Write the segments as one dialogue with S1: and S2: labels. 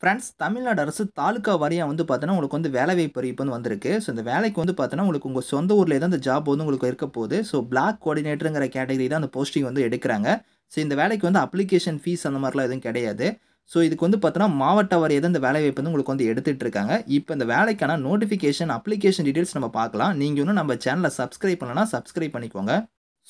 S1: Friends Tamil Nadu அரசு தாலுக்கா வாரியாக வந்து பார்த்தோன்னா உங்களுக்கு வந்து வேலை வாய்ப்பு அறிவிப்பு வந்து வந்திருக்கு ஸோ இந்த வேலைக்கு வந்து பார்த்தோன்னா உங்களுக்கு உங்கள் சொந்த ஊரில் தான் இந்த ஜாப் வந்து உங்களுக்கு இருக்க போகுது ஸோ பிளாக் கோஆர்டினேட்டருங்கிற கேட்டகரி தான் அந்த போஸ்டிங் வந்து எடுக்கிறாங்க ஸோ இந்த வேலைக்கு வந்து அப்ளிகேஷன் ஃபீஸ் அந்த மாதிரிலாம் எதுவும் கிடையாது ஸோ இதுக்கு வந்து பார்த்தோன்னா மாவட்ட வாரியாக தான் இந்த வேலை வாய்ப்பு வந்து உங்களுக்கு வந்து எடுத்துகிட்டு இருக்காங்க இப்போ இந்த வேலைக்கான நோட்டிஃபிகேஷன் அப்ளிகேஷன் டீட்டெயில்ஸ் நம்ம பார்க்கலாம் நீங்கள் இன்னும் நம்ம சேனலை சப்ஸ்கிரைப் பண்ணலன்னா சப்ஸ்கிரைப் பண்ணிக்கோங்க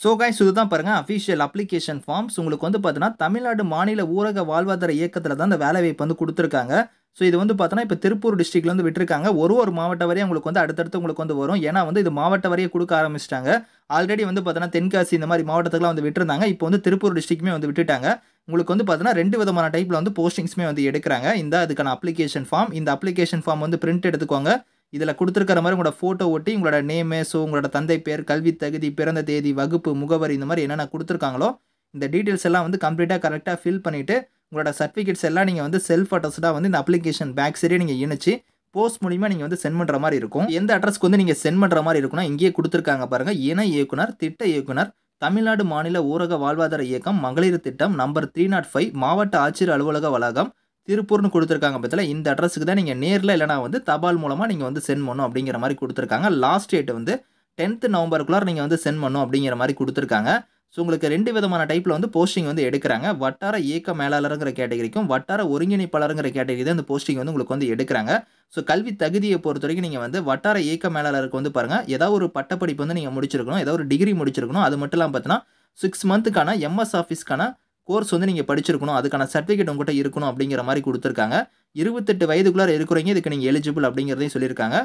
S1: ஸோ கைஸ் இதுதான் பாருங்கள் அஃபிஷியல் அப்ளிகேஷன் ஃபார்ம்ஸ் உங்களுக்கு வந்து பார்த்தீங்கன்னா தமிழ்நாடு மாநில ஊரக வாழ்வாதார இயக்கத்தில் தான் வேலை வேலைவாய்ப்பு வந்து கொடுத்துருக்காங்க ஸோ இது வந்து பார்த்தோன்னா இப்போ திருப்பூர் டிஸ்ட்ரிக்ட்ல வந்து விட்டுருக்காங்க ஒரு ஒரு மாவட்ட வரையும் உங்களுக்கு வந்து அடுத்தடுத்து உங்களுக்கு வந்து வரும் ஏன்னா வந்து இது மாவட்ட வரையே கொடுக்க ஆரம்பிச்சிட்டாங்க ஆல்ரெடி வந்து பார்த்தோன்னா தென்காசி இந்த மாதிரி மாவட்டத்துக்குலாம் வந்து விட்டுருந்தாங்க இப்போ வந்து திருப்பூர் டிஸ்ட்ரிக்ட்மே வந்து விட்டுட்டாங்க உங்களுக்கு வந்து பார்த்தீங்கன்னா ரெண்டு விதமான டைப்பில் வந்து போஸ்டிங்ஸ்மே வந்து எடுக்கிறாங்க இந்த அதுக்கான அப்ளிகேஷன் ஃபார்ம் இந்த அப்ளிகேஷன் ஃபார்ம் வந்து பிரிண்ட் எடுத்துக்கோங்க இதில் கொடுத்துருக்கிற மாதிரி உங்களோட ஃபோட்டோ ஒட்டி உங்களோட நேமு ஸோ உங்களோட தந்தை பேர் கல்வி தகுதி பிறந்த தேதி வகுப்பு முகவரி இந்த மாதிரி என்னென்ன கொடுத்துருக்காங்களோ இந்த டீட்டெயில்ஸ் எல்லாம் வந்து கம்ப்ளீட்டாக கரெக்டாக ஃபில் பண்ணிவிட்டு உங்களோட சர்டிஃபிகேட்ஸ் எல்லாம் நீங்கள் வந்து செல்ஃப் அட்டஸ்டாக வந்து இந்த அப்ளிகேஷன் பேக் சரியே நீங்கள் இணைச்சி போஸ்ட் மூலிமா நீங்கள் வந்து சென்ட் பண்ணுற மாதிரி இருக்கும் எந்த அட்ரஸ்க்கு வந்து நீங்கள் சென்ட் பண்ணுற மாதிரி இருக்கும்னா இங்கேயே கொடுத்துருக்காங்க பாருங்கள் இணை இயக்குனர் திட்ட இயக்குனர் தமிழ்நாடு மாநில ஊரக வாழ்வாதார இயக்கம் மகளிர் திட்டம் நம்பர் த்ரீ நாட் ஃபைவ் மாவட்ட ஆட்சியர் அலுவலக வளாகம் திருப்பூர்னு கொடுத்துருக்காங்க பத்தில இந்த அட்ரஸுக்கு தான் நீங்கள் நேரில் இல்லைனா வந்து தபால் மூலமாக நீங்கள் வந்து சென்ட் பண்ணணும் அப்படிங்கிற மாதிரி கொடுத்துருக்காங்க லாஸ்ட் டேட் வந்து டென்த்து நவம்பருக்குள்ளார் நீங்கள் வந்து சென்ட் பண்ணணும் அப்படிங்கிற மாதிரி கொடுத்துருக்காங்க ஸோ உங்களுக்கு ரெண்டு விதமான டைப்பில் வந்து போஸ்டிங் வந்து எடுக்கிறாங்க வட்டார இயக்க மேலாளருங்கிற கேட்டகரிக்கும் வட்டார ஒருங்கிணைப்பாளருங்கிற கேட்டகரி தான் இந்த போஸ்டிங் வந்து உங்களுக்கு வந்து எடுக்கிறாங்க ஸோ கல்வி தகுதியை பொறுத்த வரைக்கும் நீங்கள் வந்து வட்டார இயக்க மேலாளருக்கு வந்து பாருங்கள் ஏதாவது ஒரு பட்டப்படிப்பு வந்து நீங்கள் முடிச்சிருக்கணும் ஏதாவது ஒரு டிகிரி முடிச்சிருக்கணும் அது மட்டும் இல்லாமல் பார்த்தீங்கன்னா சிக்ஸ் மந்த்துக்கான எம்எஸ் ஆஃபீஸ்க்கான கோர்ஸ் வந்து நீங்கள் படிச்சிருக்கணும் அதுக்கான சர்டிஃபிகேட் உங்கள்கிட்ட இருக்கணும் அப்படிங்கிற மாதிரி கொடுத்துருக்காங்க இருபத்தெட்டு வயதுக்குள்ளார இருக்கிறீங்க இதுக்கு நீங்கள் எலிஜிபிள் அப்படிங்கிறதையும் சொல்லியிருக்காங்க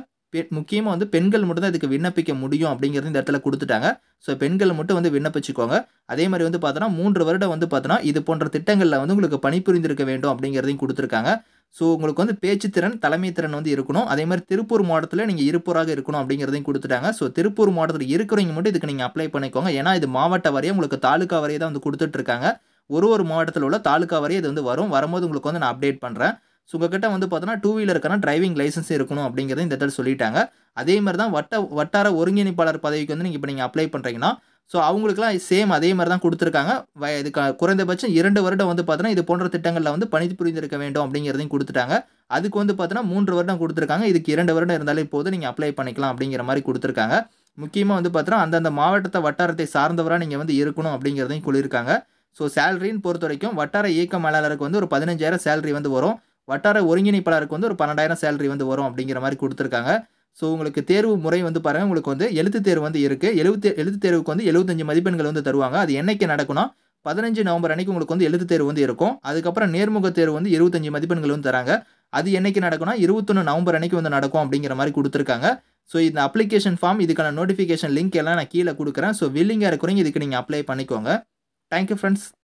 S1: முக்கியமாக வந்து பெண்கள் மட்டும் தான் இதுக்கு விண்ணப்பிக்க முடியும் அப்படிங்கிறது இந்த இடத்துல கொடுத்துட்டாங்க ஸோ பெண்கள் மட்டும் வந்து விண்ணப்பிச்சுக்கோங்க அதே மாதிரி வந்து பார்த்தோன்னா மூன்று வருடம் வந்து பார்த்தோன்னா இது போன்ற திட்டங்களில் வந்து உங்களுக்கு பணிபுரிந்திருக்க வேண்டும் அப்படிங்கிறதையும் கொடுத்துருக்காங்க ஸோ உங்களுக்கு வந்து பேச்சுத்திறன் தலைமை திறன் வந்து இருக்கணும் அதே மாதிரி திருப்பூர் மாவட்டத்தில் நீங்கள் இருப்பூராக இருக்கணும் அப்படிங்கிறதையும் கொடுத்துட்டாங்க ஸோ திருப்பூர் மாவட்டத்தில் இருக்கிறவங்க மட்டும் இதுக்கு நீங்கள் அப்ளை பண்ணிக்கோங்க ஏன்னா இது மாவட்ட வரையே உங்களுக்கு தாலுக்கா வரையே தான் வந்து கொடுத்துட்ருக்காங்க ஒரு ஒரு மாவட்டத்தில் உள்ள தாலுக்கா வரையும் இது வந்து வரும் வரும்போது உங்களுக்கு வந்து நான் அப்டேட் பண்ணுறேன் ஸோ உங்ககிட்ட வந்து பார்த்தோன்னா டூ வீலருக்கான டிரைவிங் லைசன்ஸ் இருக்கணும் அப்படிங்கிறது இந்த இடத்துல சொல்லிட்டாங்க அதே மாதிரி தான் வட்ட வட்டார ஒருங்கிணைப்பாளர் பதவிக்கு வந்து நீங்கள் இப்போ நீங்கள் அப்ளை பண்ணுறீங்கன்னா ஸோ அவங்களுக்குலாம் சேம் அதே மாதிரி தான் கொடுத்துருக்காங்க வ இதுக்கு குறைந்தபட்சம் இரண்டு வருடம் வந்து பார்த்தோன்னா இது போன்ற திட்டங்களில் வந்து பணி புரிந்திருக்க வேண்டும் அப்படிங்கிறதையும் கொடுத்துட்டாங்க அதுக்கு வந்து பார்த்தோன்னா மூன்று வருடம் கொடுத்துருக்காங்க இதுக்கு இரண்டு வருடம் இருந்தாலே போது நீங்கள் அப்ளை பண்ணிக்கலாம் அப்படிங்கிற மாதிரி கொடுத்துருக்காங்க முக்கியமாக வந்து பார்த்தோன்னா அந்தந்த மாவட்டத்தை வட்டாரத்தை சார்ந்தவராக நீங்கள் வந்து இருக்கணும் அப்படிங்கிறதையும் சொல்லியிருக்காங்க ஸோ சேலரின்னு பொறுத்த வரைக்கும் வட்டார இயக்க மேலாளருக்கு வந்து ஒரு பதினஞ்சாயிரம் சேலரி வந்து வரும் வட்டார ஒருங்கிணைப்பாளருக்கு வந்து ஒரு பன்னெண்டாயிரம் சேலரி வந்து வரும் அப்படிங்கிற மாதிரி கொடுத்துருக்காங்க ஸோ உங்களுக்கு தேர்வு முறை வந்து பாருங்கள் உங்களுக்கு வந்து எழுத்து தேர்வு வந்து இருக்குது எழுத்து எழுத்து தேர்வுக்கு வந்து எழுபத்தஞ்சு மதிப்பெண்கள் வந்து தருவாங்க அது என்றைக்கு நடக்கணும் பதினஞ்சு நவம்பர் அன்னைக்கு உங்களுக்கு வந்து எழுத்து தேர்வு வந்து இருக்கும் அதுக்கப்புறம் நேர்முக தேர்வு வந்து இருபத்தஞ்சு மதிப்பெண்கள் வந்து தராங்க அது என்றைக்கு நடக்கும்னா இருபத்தொன்று நவம்பர் அன்னைக்கு வந்து நடக்கும் அப்படிங்கிற மாதிரி கொடுத்துருக்காங்க ஸோ இந்த அப்ளிகேஷன் ஃபார்ம் இதுக்கான நோட்டிஃபிகேஷன் லிங்க் எல்லாம் நான் கீழே கொடுக்குறேன் ஸோ வில்லிங்காக இருக்கிறீங்க இதுக்கு நீங்கள் அப்ளை பண்ணிக்கோங்க Thank you, friends.